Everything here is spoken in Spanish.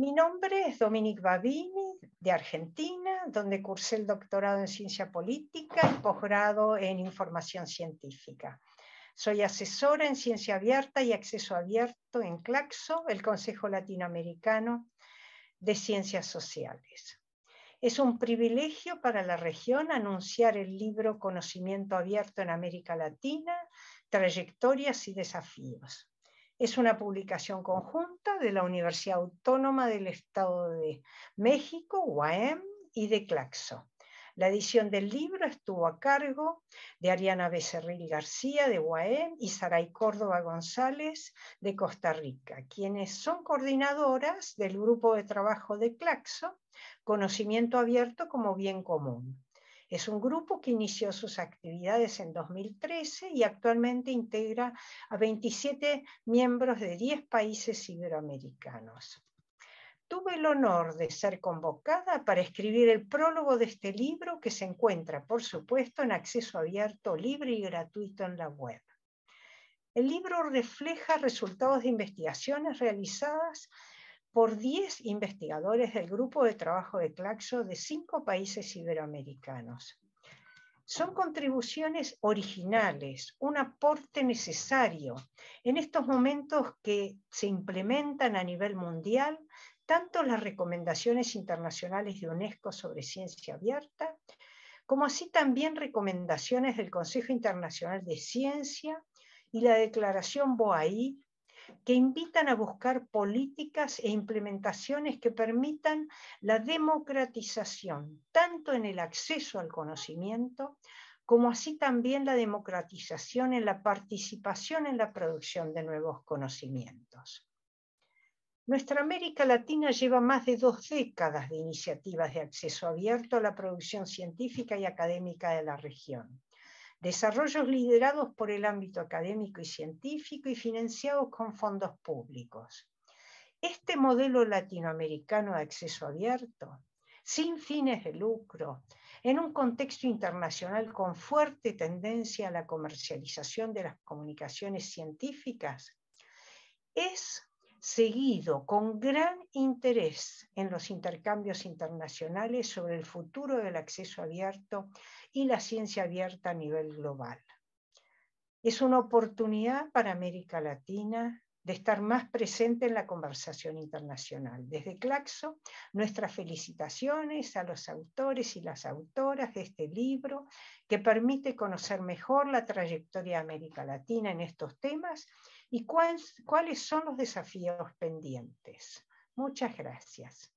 Mi nombre es Dominique Babini, de Argentina, donde cursé el doctorado en ciencia política y posgrado en información científica. Soy asesora en ciencia abierta y acceso abierto en CLACSO, el Consejo Latinoamericano de Ciencias Sociales. Es un privilegio para la región anunciar el libro Conocimiento Abierto en América Latina, Trayectorias y Desafíos. Es una publicación conjunta de la Universidad Autónoma del Estado de México, UAM, y de Claxo. La edición del libro estuvo a cargo de Ariana Becerril García de UAEM y Saray Córdoba González de Costa Rica, quienes son coordinadoras del grupo de trabajo de Claxo, Conocimiento Abierto como Bien Común. Es un grupo que inició sus actividades en 2013 y actualmente integra a 27 miembros de 10 países iberoamericanos. Tuve el honor de ser convocada para escribir el prólogo de este libro que se encuentra, por supuesto, en acceso abierto, libre y gratuito en la web. El libro refleja resultados de investigaciones realizadas por 10 investigadores del grupo de trabajo de CLACSO de cinco países iberoamericanos. Son contribuciones originales, un aporte necesario en estos momentos que se implementan a nivel mundial tanto las recomendaciones internacionales de UNESCO sobre ciencia abierta, como así también recomendaciones del Consejo Internacional de Ciencia y la Declaración BOAI que invitan a buscar políticas e implementaciones que permitan la democratización, tanto en el acceso al conocimiento, como así también la democratización en la participación en la producción de nuevos conocimientos. Nuestra América Latina lleva más de dos décadas de iniciativas de acceso abierto a la producción científica y académica de la región desarrollos liderados por el ámbito académico y científico y financiados con fondos públicos. Este modelo latinoamericano de acceso abierto, sin fines de lucro, en un contexto internacional con fuerte tendencia a la comercialización de las comunicaciones científicas, es seguido con gran interés en los intercambios internacionales sobre el futuro del acceso abierto y la ciencia abierta a nivel global. Es una oportunidad para América Latina de estar más presente en la conversación internacional. Desde Claxo, nuestras felicitaciones a los autores y las autoras de este libro que permite conocer mejor la trayectoria de América Latina en estos temas y cuáles, cuáles son los desafíos pendientes. Muchas gracias.